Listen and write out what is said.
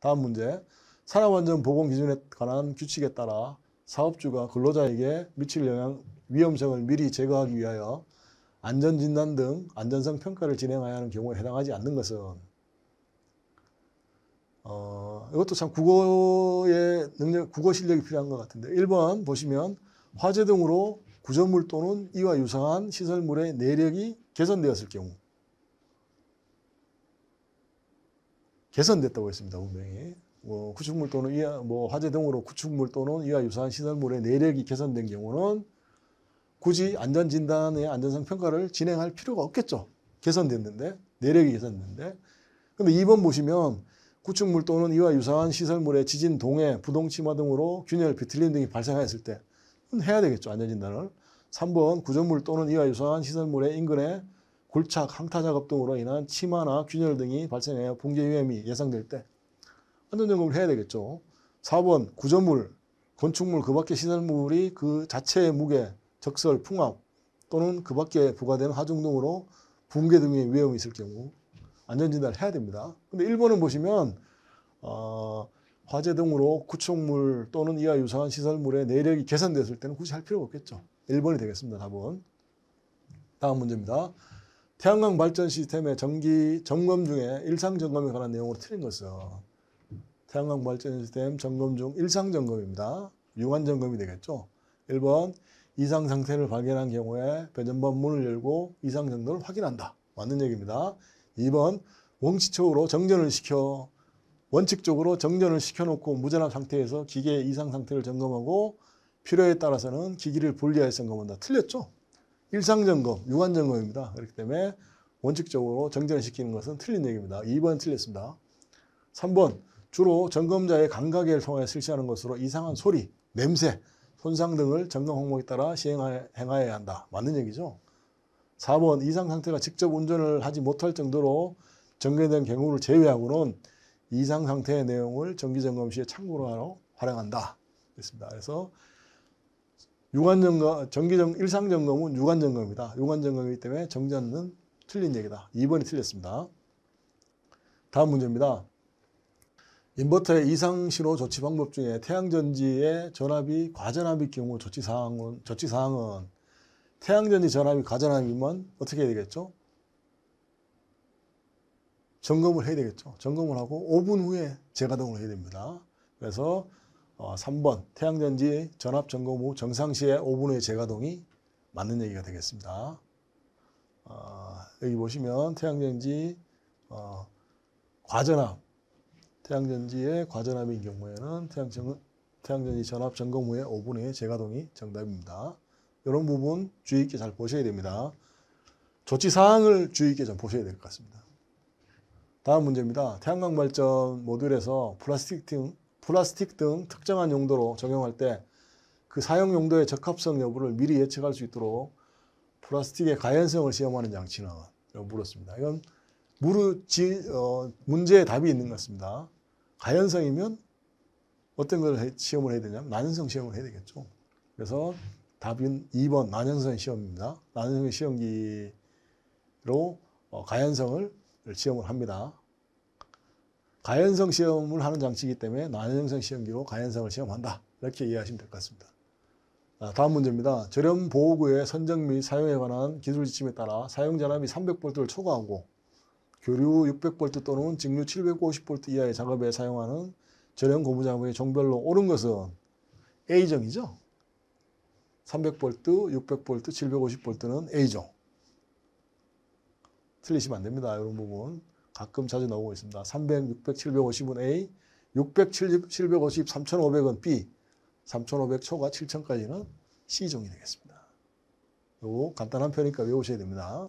다음 문제. 산업안전 보건 기준에 관한 규칙에 따라 사업주가 근로자에게 미칠 영향 위험성을 미리 제거하기 위하여 안전진단 등 안전성 평가를 진행하야 하는 경우에 해당하지 않는 것은 어, 이것도 참 국어의 능력, 국어 실력이 필요한 것 같은데 1번 보시면 화재 등으로 구조물 또는 이와 유사한 시설물의 내력이 개선되었을 경우 개선됐다고 했습니다. 분명히. 뭐 구축물 또는 이하, 뭐 화재 등으로 구축물 또는 이와 유사한 시설물의 내력이 개선된 경우는 굳이 안전진단의 안전성 평가를 진행할 필요가 없겠죠. 개선됐는데, 내력이 개선됐는데. 근데 2번 보시면 구축물 또는 이와 유사한 시설물의 지진, 동해, 부동 침하 등으로 균열, 비틀린 등이 발생하였을 때 해야 되겠죠. 안전진단을. 3번 구조물 또는 이와 유사한 시설물의 인근에 골착, 항타 작업 등으로 인한 치마나 균열 등이 발생하여 붕괴 위험이 예상될 때 안전 점검을 해야 되겠죠. 4번 구조물, 건축물 그 밖의 시설물이 그 자체의 무게, 적설, 풍압 또는 그 밖에 부과된 하중 등으로 붕괴 등의 위험이 있을 경우 안전진단을 해야 됩니다. 근데 1번은 보시면 어, 화재 등으로 구축물 또는 이와 유사한 시설물의 내력이 개선됐을 때는 굳이 할 필요가 없겠죠. 1번이 되겠습니다. 답은. 다음 문제입니다. 태양광 발전 시스템의 정기 점검 중에 일상 점검에 관한 내용으로 틀린 것은 태양광 발전 시스템 점검 중 일상 점검입니다. 유관 점검이 되겠죠. 1번 이상 상태를 발견한 경우에 배전반 문을 열고 이상 정도를 확인한다. 맞는 얘기입니다. 2번 원칙적으로 정전을 시켜 원칙적으로 정전을 시켜놓고 무전한 상태에서 기계의 이상 상태를 점검하고 필요에 따라서는 기기를 분리하여 점검한다. 틀렸죠? 일상점검, 유관점검입니다. 그렇기 때문에 원칙적으로 정전을 시키는 것은 틀린 얘기입니다. 2번 틀렸습니다. 3번 주로 점검자의 감각을 통해 실시하는 것으로 이상한 소리, 냄새, 손상 등을 점검 항목에 따라 시행하여야 한다. 맞는 얘기죠. 4번 이상 상태가 직접 운전을 하지 못할 정도로 정개된 경우를 제외하고는 이상 상태의 내용을 정기 점검 시에 참고로 활용한다. 됐습니다. 그래서 유관점검, 정기점, 일상점검은 유관점검입니다 유관점검이기 때문에 정전은 틀린 얘기다. 2번이 틀렸습니다. 다음 문제입니다. 인버터의 이상신호 조치 방법 중에 태양전지의 전압이 과전압일 경우 조치사항은, 조치사항은 태양전지 전압이 과전압이면 어떻게 해야 되겠죠? 점검을 해야 되겠죠. 점검을 하고 5분 후에 재가동을 해야 됩니다. 그래서 3번 어, 태양전지 전압 점검 후 정상시에 5분의 재가동이 맞는 얘기가 되겠습니다. 어, 여기 보시면 태양전지 어, 과전압 태양전지의 과전압인 경우에는 태양전, 태양전지 전압 점검 후에 5분의 재가동이 정답입니다. 이런 부분 주의 있게 잘 보셔야 됩니다. 조치사항을 주의 있게 좀 보셔야 될 것 같습니다. 다음 문제입니다. 태양광 발전 모듈에서 플라스틱 등 플라스틱 등 특정한 용도로 적용할 때 그 사용 용도의 적합성 여부를 미리 예측할 수 있도록 플라스틱의 가연성을 시험하는 장치는 물었습니다. 이건 무르지 어, 문제의 답이 있는 것 같습니다. 가연성이면 어떤 걸 해, 시험을 해야 되냐면 난연성 시험을 해야 되겠죠. 그래서 답은 2번 난연성 시험입니다. 난연성 시험기로 어, 가연성을 시험을 합니다. 가연성 시험을 하는 장치이기 때문에 난연성 시험기로 가연성을 시험한다. 이렇게 이해하시면 될 것 같습니다. 다음 문제입니다. 저렴 보호구의 선정 및 사용에 관한 기술 지침에 따라 사용전압이 300V를 초과하고 교류 600V 또는 직류 750V 이하의 작업에 사용하는 저렴 고무장의 종별로 옳은 것은 A정이죠. 300V, 600V, 750V는 A정. 틀리시면 안 됩니다. 이런 부분. 가끔 자주 나오고 있습니다. 300, 600, 750은 A, 600, 750, 3,500은 B, 3,500 초과 7,000까지는 C 종이 되겠습니다. 요거 간단한 표니까 외우셔야 됩니다.